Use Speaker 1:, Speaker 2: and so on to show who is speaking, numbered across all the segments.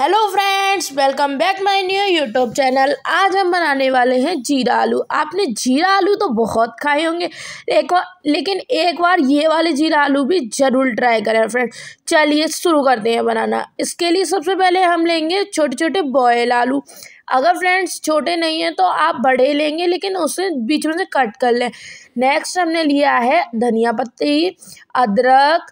Speaker 1: hello friends welcome back my new YouTube channel आज हम बनाने वाले हैं जीरा आलू आपने जीरा आलू तो बहुत खाए होंगे एक बार लेकिन एक बार ये वाले जीरा आलू भी ज़रूर ट्राई करें फ्रेंड चलिए शुरू करते हैं बनाना इसके लिए सबसे पहले हम लेंगे छोटे छोटे बॉयल आलू अगर फ्रेंड्स छोटे नहीं हैं तो आप बड़े लेंगे लेकिन उसे बीच में से कट कर लें नेक्स्ट हमने लिया है धनिया पत्ती अदरक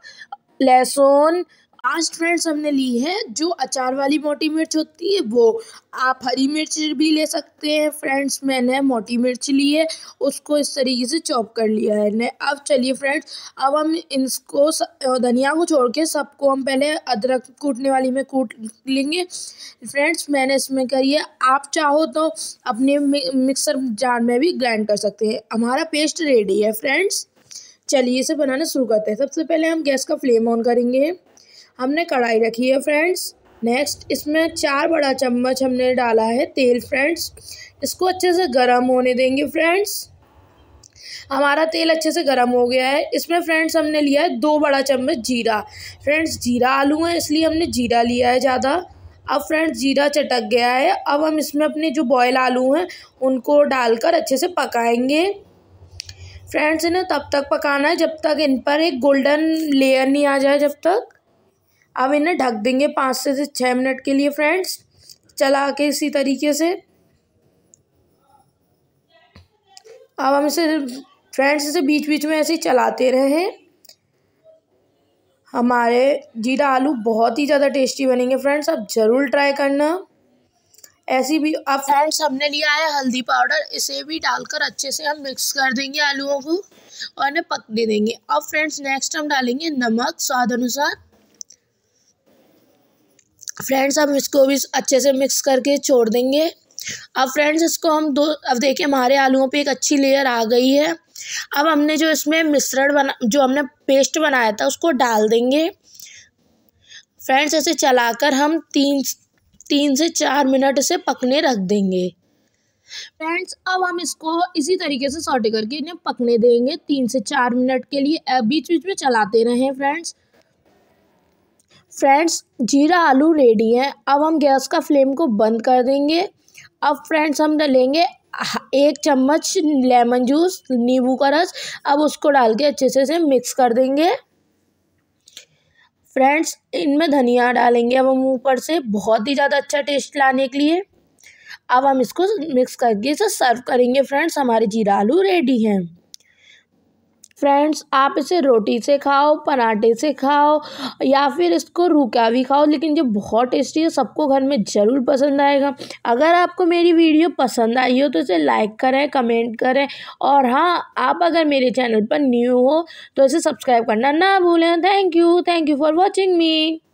Speaker 1: लहसुन आज फ्रेंड्स हमने ली है जो अचार वाली मोटी मिर्च होती है वो आप हरी मिर्च भी ले सकते हैं फ्रेंड्स मैंने मोटी मिर्च ली है उसको इस तरीके से चॉप कर लिया है ने अब चलिए फ्रेंड्स अब हम इसको धनिया को छोड़ के सबको हम पहले अदरक कूटने वाली में कूट लेंगे फ्रेंड्स मैंने इसमें करी है आप चाहो तो अपने मिक्सर जार में भी ग्राइंड कर सकते हैं हमारा पेस्ट रेडी है फ्रेंड्स चलिए इसे बनाना शुरू करते हैं सबसे पहले हम गैस का फ्लेम ऑन करेंगे हमने कढ़ाई रखी है फ्रेंड्स नेक्स्ट इसमें चार बड़ा चम्मच हमने डाला है तेल फ्रेंड्स इसको अच्छे से गर्म होने देंगे फ्रेंड्स हमारा तेल अच्छे से गर्म हो गया है इसमें फ्रेंड्स हमने लिया है दो बड़ा चम्मच जीरा फ्रेंड्स जीरा आलू है इसलिए हमने जीरा लिया है ज़्यादा अब फ्रेंड्स जीरा चटक गया है अब हम इसमें अपने जो बॉयल आलू हैं उनको डालकर अच्छे से पकाएंगे फ्रेंड्स इन्हें तब तक पकाना है जब तक इन पर एक गोल्डन लेयर नहीं आ जाए जब तक अब इन्हें ढक देंगे पाँच से छः मिनट के लिए फ्रेंड्स चला के इसी तरीके से अब हम इसे फ्रेंड्स इसे बीच बीच में ऐसे ही चलाते रहें हमारे जीरा आलू बहुत ही ज़्यादा टेस्टी बनेंगे फ्रेंड्स आप ज़रूर ट्राई करना ऐसी भी अब फ्रेंड्स हमने लिया है हल्दी पाउडर इसे भी डालकर अच्छे से हम मिक्स कर देंगे आलूओं को और इन्हें पकने देंगे अब फ्रेंड्स नेक्स्ट हम डालेंगे नमक स्वाद अनुसार फ्रेंड्स हम इसको भी अच्छे से मिक्स करके छोड़ देंगे अब फ्रेंड्स इसको हम दो अब देखिए हमारे आलूओं पे एक अच्छी लेयर आ गई है अब हमने जो इसमें मिश्रण बना जो हमने पेस्ट बनाया था उसको डाल देंगे फ्रेंड्स इसे चलाकर हम तीन तीन से चार मिनट इसे पकने रख देंगे फ्रेंड्स अब हम इसको इसी तरीके से सॉटे करके इन्हें पकने देंगे तीन से चार मिनट के लिए बीच बीच में चलाते रहें फ्रेंड्स फ्रेंड्स जीरा आलू रेडी है अब हम गैस का फ्लेम को बंद कर देंगे अब फ्रेंड्स हम डालेंगे एक चम्मच लेमन जूस नींबू का रस अब उसको डाल के अच्छे से से मिक्स कर देंगे फ्रेंड्स इनमें धनिया डालेंगे अब हम ऊपर से बहुत ही ज़्यादा अच्छा टेस्ट लाने के लिए अब हम इसको मिक्स करके इसे सर्व करेंगे फ्रेंड्स हमारे जीरा आलू रेडी हैं फ्रेंड्स आप इसे रोटी से खाओ पराठे से खाओ या फिर इसको रूका भी खाओ लेकिन जो बहुत टेस्टी है सबको घर में ज़रूर पसंद आएगा अगर आपको मेरी वीडियो पसंद आई हो तो इसे लाइक करें कमेंट करें और हाँ आप अगर मेरे चैनल पर न्यू हो तो इसे सब्सक्राइब करना ना भूलें thank you thank you for watching me